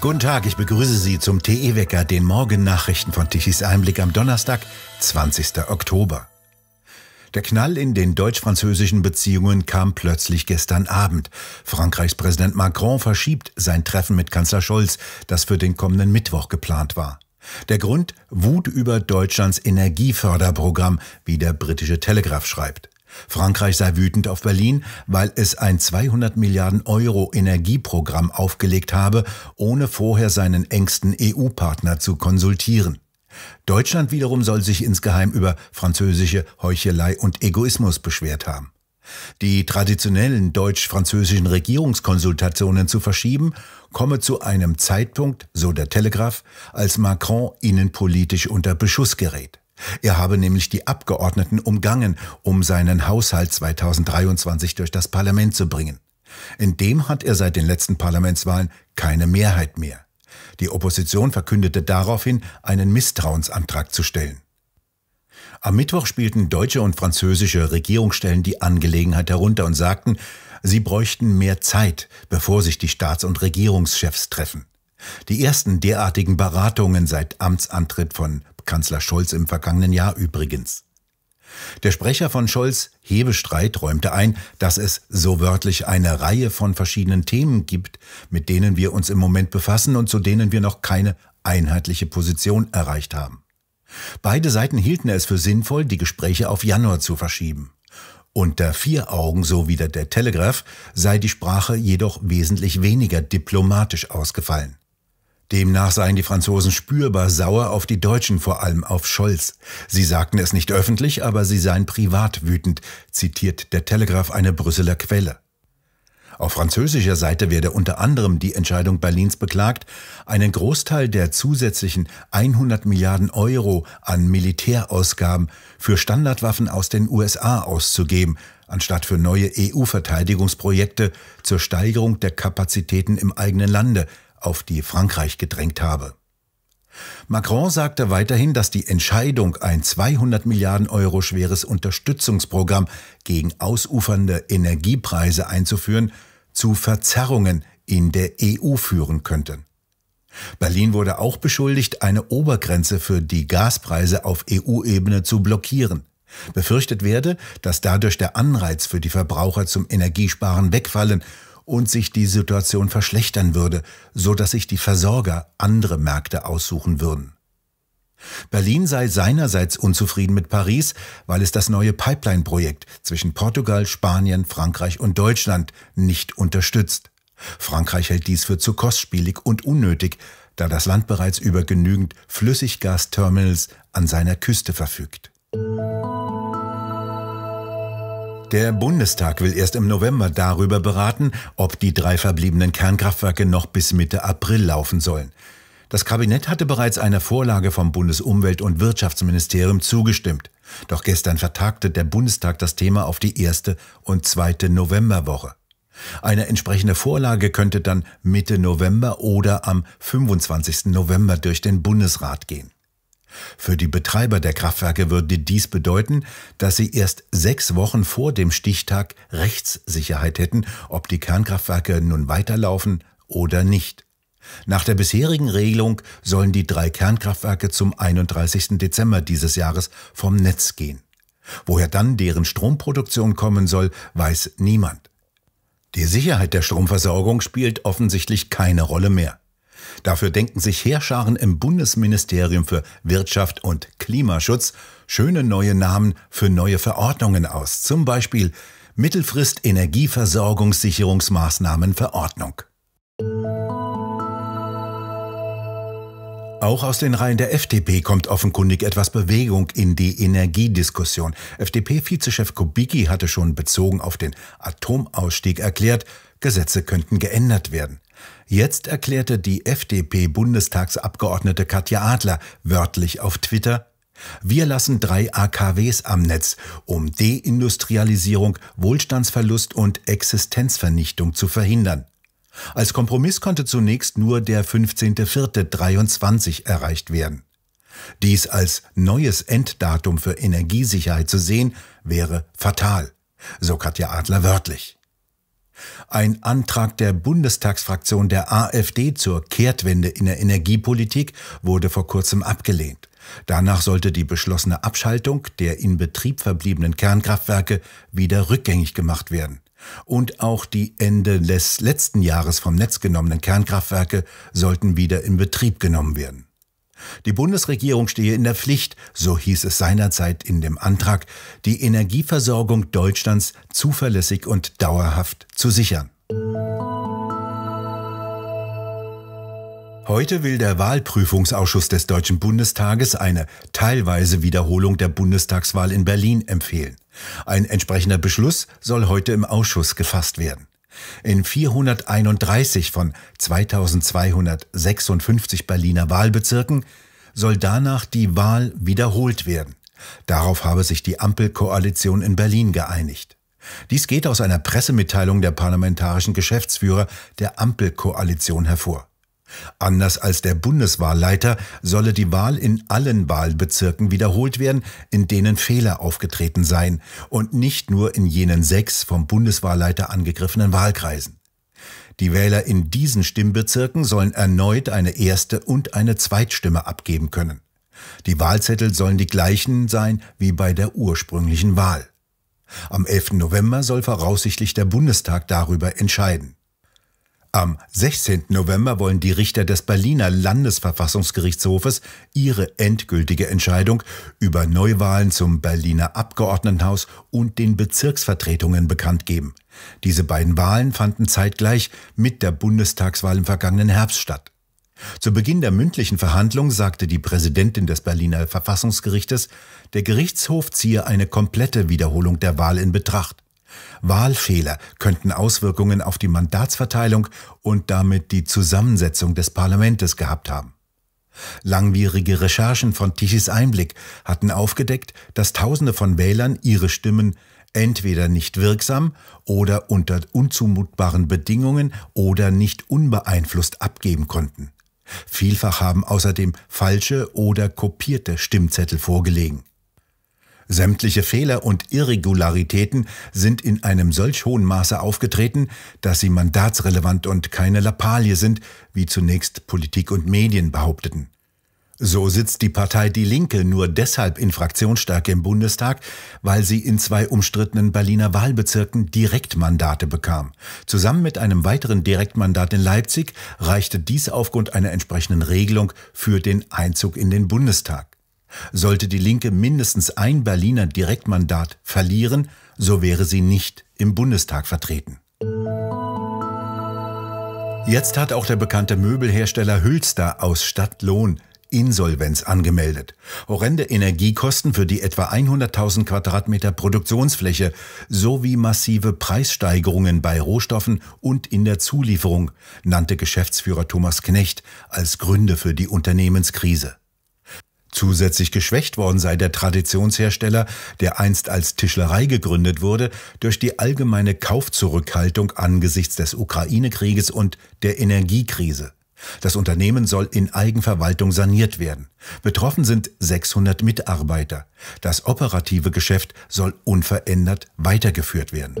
Guten Tag, ich begrüße Sie zum TE-Wecker, den Morgennachrichten von Tichys Einblick am Donnerstag, 20. Oktober. Der Knall in den deutsch-französischen Beziehungen kam plötzlich gestern Abend. Frankreichs Präsident Macron verschiebt sein Treffen mit Kanzler Scholz, das für den kommenden Mittwoch geplant war. Der Grund Wut über Deutschlands Energieförderprogramm, wie der britische Telegraph schreibt. Frankreich sei wütend auf Berlin, weil es ein 200 Milliarden Euro Energieprogramm aufgelegt habe, ohne vorher seinen engsten EU-Partner zu konsultieren. Deutschland wiederum soll sich insgeheim über französische Heuchelei und Egoismus beschwert haben. Die traditionellen deutsch-französischen Regierungskonsultationen zu verschieben, komme zu einem Zeitpunkt, so der Telegraph, als Macron innenpolitisch unter Beschuss gerät. Er habe nämlich die Abgeordneten umgangen, um seinen Haushalt 2023 durch das Parlament zu bringen. In dem hat er seit den letzten Parlamentswahlen keine Mehrheit mehr. Die Opposition verkündete daraufhin, einen Misstrauensantrag zu stellen. Am Mittwoch spielten deutsche und französische Regierungsstellen die Angelegenheit herunter und sagten, sie bräuchten mehr Zeit, bevor sich die Staats- und Regierungschefs treffen. Die ersten derartigen Beratungen seit Amtsantritt von Kanzler Scholz im vergangenen Jahr übrigens. Der Sprecher von Scholz, Hebestreit, räumte ein, dass es so wörtlich eine Reihe von verschiedenen Themen gibt, mit denen wir uns im Moment befassen und zu denen wir noch keine einheitliche Position erreicht haben. Beide Seiten hielten es für sinnvoll, die Gespräche auf Januar zu verschieben. Unter vier Augen, so wieder der Telegraph, sei die Sprache jedoch wesentlich weniger diplomatisch ausgefallen. Demnach seien die Franzosen spürbar sauer auf die Deutschen, vor allem auf Scholz. Sie sagten es nicht öffentlich, aber sie seien privat wütend, zitiert der Telegraph eine Brüsseler Quelle. Auf französischer Seite werde unter anderem die Entscheidung Berlins beklagt, einen Großteil der zusätzlichen 100 Milliarden Euro an Militärausgaben für Standardwaffen aus den USA auszugeben, anstatt für neue EU-Verteidigungsprojekte zur Steigerung der Kapazitäten im eigenen Lande, auf die Frankreich gedrängt habe. Macron sagte weiterhin, dass die Entscheidung, ein 200 Milliarden Euro schweres Unterstützungsprogramm gegen ausufernde Energiepreise einzuführen, zu Verzerrungen in der EU führen könnte. Berlin wurde auch beschuldigt, eine Obergrenze für die Gaspreise auf EU-Ebene zu blockieren. Befürchtet werde, dass dadurch der Anreiz für die Verbraucher zum Energiesparen wegfallen und sich die Situation verschlechtern würde, so dass sich die Versorger andere Märkte aussuchen würden. Berlin sei seinerseits unzufrieden mit Paris, weil es das neue Pipeline-Projekt zwischen Portugal, Spanien, Frankreich und Deutschland nicht unterstützt. Frankreich hält dies für zu kostspielig und unnötig, da das Land bereits über genügend Flüssiggasterminals an seiner Küste verfügt. Der Bundestag will erst im November darüber beraten, ob die drei verbliebenen Kernkraftwerke noch bis Mitte April laufen sollen. Das Kabinett hatte bereits einer Vorlage vom Bundesumwelt- und Wirtschaftsministerium zugestimmt. Doch gestern vertagte der Bundestag das Thema auf die erste und zweite Novemberwoche. Eine entsprechende Vorlage könnte dann Mitte November oder am 25. November durch den Bundesrat gehen. Für die Betreiber der Kraftwerke würde dies bedeuten, dass sie erst sechs Wochen vor dem Stichtag Rechtssicherheit hätten, ob die Kernkraftwerke nun weiterlaufen oder nicht. Nach der bisherigen Regelung sollen die drei Kernkraftwerke zum 31. Dezember dieses Jahres vom Netz gehen. Woher dann deren Stromproduktion kommen soll, weiß niemand. Die Sicherheit der Stromversorgung spielt offensichtlich keine Rolle mehr. Dafür denken sich Heerscharen im Bundesministerium für Wirtschaft und Klimaschutz schöne neue Namen für neue Verordnungen aus, zum Beispiel Mittelfrist Energieversorgungssicherungsmaßnahmenverordnung. Auch aus den Reihen der FDP kommt offenkundig etwas Bewegung in die Energiediskussion. FDP-Vizechef Kubicki hatte schon bezogen auf den Atomausstieg erklärt, Gesetze könnten geändert werden. Jetzt erklärte die FDP-Bundestagsabgeordnete Katja Adler wörtlich auf Twitter, wir lassen drei AKWs am Netz, um Deindustrialisierung, Wohlstandsverlust und Existenzvernichtung zu verhindern. Als Kompromiss konnte zunächst nur der 15.04.23 erreicht werden. Dies als neues Enddatum für Energiesicherheit zu sehen, wäre fatal, so Katja Adler wörtlich. Ein Antrag der Bundestagsfraktion der AfD zur Kehrtwende in der Energiepolitik wurde vor kurzem abgelehnt. Danach sollte die beschlossene Abschaltung der in Betrieb verbliebenen Kernkraftwerke wieder rückgängig gemacht werden. Und auch die Ende des letzten Jahres vom Netz genommenen Kernkraftwerke sollten wieder in Betrieb genommen werden. Die Bundesregierung stehe in der Pflicht, so hieß es seinerzeit in dem Antrag, die Energieversorgung Deutschlands zuverlässig und dauerhaft zu sichern. Heute will der Wahlprüfungsausschuss des Deutschen Bundestages eine teilweise Wiederholung der Bundestagswahl in Berlin empfehlen. Ein entsprechender Beschluss soll heute im Ausschuss gefasst werden. In 431 von 2256 Berliner Wahlbezirken soll danach die Wahl wiederholt werden. Darauf habe sich die Ampelkoalition in Berlin geeinigt. Dies geht aus einer Pressemitteilung der parlamentarischen Geschäftsführer der Ampelkoalition hervor. Anders als der Bundeswahlleiter solle die Wahl in allen Wahlbezirken wiederholt werden, in denen Fehler aufgetreten seien und nicht nur in jenen sechs vom Bundeswahlleiter angegriffenen Wahlkreisen. Die Wähler in diesen Stimmbezirken sollen erneut eine erste und eine Zweitstimme abgeben können. Die Wahlzettel sollen die gleichen sein wie bei der ursprünglichen Wahl. Am 11. November soll voraussichtlich der Bundestag darüber entscheiden. Am 16. November wollen die Richter des Berliner Landesverfassungsgerichtshofes ihre endgültige Entscheidung über Neuwahlen zum Berliner Abgeordnetenhaus und den Bezirksvertretungen bekannt geben. Diese beiden Wahlen fanden zeitgleich mit der Bundestagswahl im vergangenen Herbst statt. Zu Beginn der mündlichen Verhandlung sagte die Präsidentin des Berliner Verfassungsgerichtes, der Gerichtshof ziehe eine komplette Wiederholung der Wahl in Betracht. Wahlfehler könnten Auswirkungen auf die Mandatsverteilung und damit die Zusammensetzung des Parlaments gehabt haben. Langwierige Recherchen von Tichys Einblick hatten aufgedeckt, dass Tausende von Wählern ihre Stimmen entweder nicht wirksam oder unter unzumutbaren Bedingungen oder nicht unbeeinflusst abgeben konnten. Vielfach haben außerdem falsche oder kopierte Stimmzettel vorgelegen. Sämtliche Fehler und Irregularitäten sind in einem solch hohen Maße aufgetreten, dass sie mandatsrelevant und keine Lappalie sind, wie zunächst Politik und Medien behaupteten. So sitzt die Partei Die Linke nur deshalb in Fraktionsstärke im Bundestag, weil sie in zwei umstrittenen Berliner Wahlbezirken Direktmandate bekam. Zusammen mit einem weiteren Direktmandat in Leipzig reichte dies aufgrund einer entsprechenden Regelung für den Einzug in den Bundestag. Sollte die Linke mindestens ein Berliner Direktmandat verlieren, so wäre sie nicht im Bundestag vertreten. Jetzt hat auch der bekannte Möbelhersteller Hülster aus Stadtlohn Insolvenz angemeldet. Horrende Energiekosten für die etwa 100.000 Quadratmeter Produktionsfläche sowie massive Preissteigerungen bei Rohstoffen und in der Zulieferung nannte Geschäftsführer Thomas Knecht als Gründe für die Unternehmenskrise. Zusätzlich geschwächt worden sei der Traditionshersteller, der einst als Tischlerei gegründet wurde, durch die allgemeine Kaufzurückhaltung angesichts des Ukraine-Krieges und der Energiekrise. Das Unternehmen soll in Eigenverwaltung saniert werden. Betroffen sind 600 Mitarbeiter. Das operative Geschäft soll unverändert weitergeführt werden.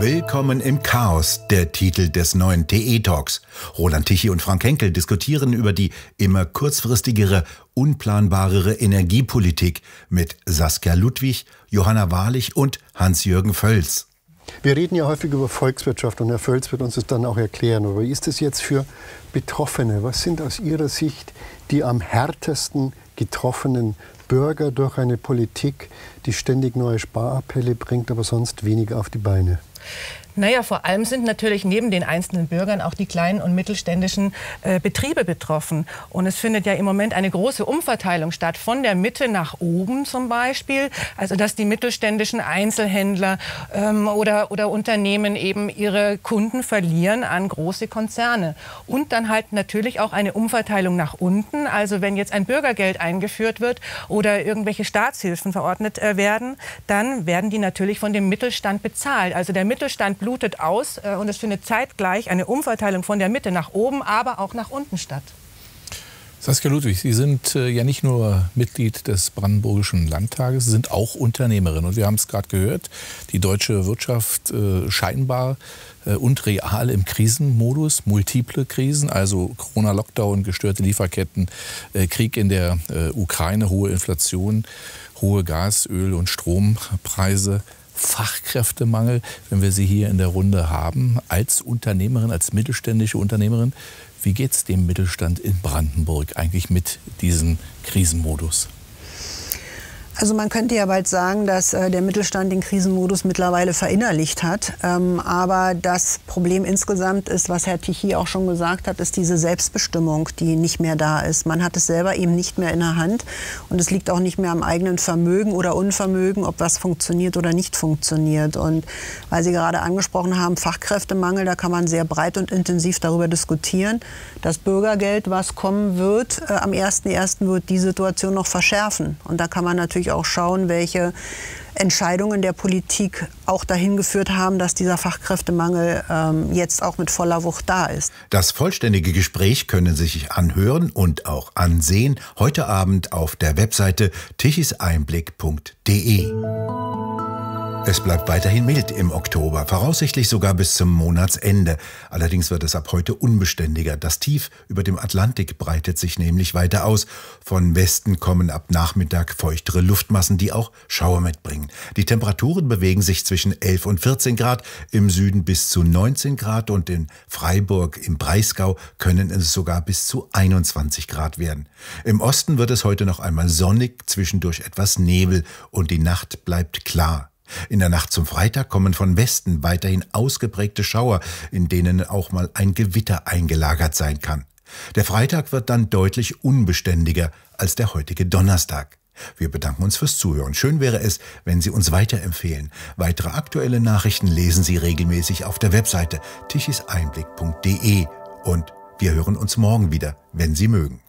Willkommen im Chaos, der Titel des neuen TE-Talks. Roland Tichy und Frank Henkel diskutieren über die immer kurzfristigere, unplanbarere Energiepolitik mit Saskia Ludwig, Johanna Wahrlich und Hans-Jürgen Völz. Wir reden ja häufig über Volkswirtschaft und Herr Völz wird uns das dann auch erklären. Aber wie ist es jetzt für Betroffene? Was sind aus Ihrer Sicht die am härtesten getroffenen Bürger durch eine Politik, die ständig neue Sparappelle bringt, aber sonst wenig auf die Beine. Naja, vor allem sind natürlich neben den einzelnen Bürgern auch die kleinen und mittelständischen äh, Betriebe betroffen. Und es findet ja im Moment eine große Umverteilung statt, von der Mitte nach oben zum Beispiel. Also dass die mittelständischen Einzelhändler ähm, oder, oder Unternehmen eben ihre Kunden verlieren an große Konzerne. Und dann halt natürlich auch eine Umverteilung nach unten. Also wenn jetzt ein Bürgergeld eingeführt wird oder irgendwelche Staatshilfen verordnet äh, werden, dann werden die natürlich von dem Mittelstand bezahlt. Also der Mittelstand blutet aus äh, und es findet zeitgleich eine Umverteilung von der Mitte nach oben, aber auch nach unten statt. Saskia Ludwig, Sie sind äh, ja nicht nur Mitglied des Brandenburgischen Landtages, Sie sind auch Unternehmerin. Und wir haben es gerade gehört, die deutsche Wirtschaft äh, scheinbar äh, und real im Krisenmodus, multiple Krisen, also Corona-Lockdown, gestörte Lieferketten, äh, Krieg in der äh, Ukraine, hohe Inflation, hohe Gas-, Öl- und Strompreise. Fachkräftemangel, wenn wir Sie hier in der Runde haben, als Unternehmerin, als mittelständische Unternehmerin. Wie geht es dem Mittelstand in Brandenburg eigentlich mit diesem Krisenmodus? Also man könnte ja bald sagen, dass äh, der Mittelstand den Krisenmodus mittlerweile verinnerlicht hat. Ähm, aber das Problem insgesamt ist, was Herr Tichy auch schon gesagt hat, ist diese Selbstbestimmung, die nicht mehr da ist. Man hat es selber eben nicht mehr in der Hand und es liegt auch nicht mehr am eigenen Vermögen oder Unvermögen, ob was funktioniert oder nicht funktioniert. Und weil Sie gerade angesprochen haben, Fachkräftemangel, da kann man sehr breit und intensiv darüber diskutieren. Das Bürgergeld, was kommen wird, äh, am 1.1. wird die Situation noch verschärfen. Und da kann man natürlich natürlich auch schauen, welche Entscheidungen der Politik auch dahin geführt haben, dass dieser Fachkräftemangel ähm, jetzt auch mit voller Wucht da ist. Das vollständige Gespräch können Sie sich anhören und auch ansehen heute Abend auf der Webseite tichiseinblick.de. Es bleibt weiterhin mild im Oktober, voraussichtlich sogar bis zum Monatsende. Allerdings wird es ab heute unbeständiger. Das Tief über dem Atlantik breitet sich nämlich weiter aus. Von Westen kommen ab Nachmittag feuchtere Luftmassen, die auch Schauer mitbringen. Die Temperaturen bewegen sich zwischen 11 und 14 Grad, im Süden bis zu 19 Grad und in Freiburg im Breisgau können es sogar bis zu 21 Grad werden. Im Osten wird es heute noch einmal sonnig, zwischendurch etwas Nebel und die Nacht bleibt klar. In der Nacht zum Freitag kommen von Westen weiterhin ausgeprägte Schauer, in denen auch mal ein Gewitter eingelagert sein kann. Der Freitag wird dann deutlich unbeständiger als der heutige Donnerstag. Wir bedanken uns fürs Zuhören. Schön wäre es, wenn Sie uns weiterempfehlen. Weitere aktuelle Nachrichten lesen Sie regelmäßig auf der Webseite tichiseinblick.de und wir hören uns morgen wieder, wenn Sie mögen.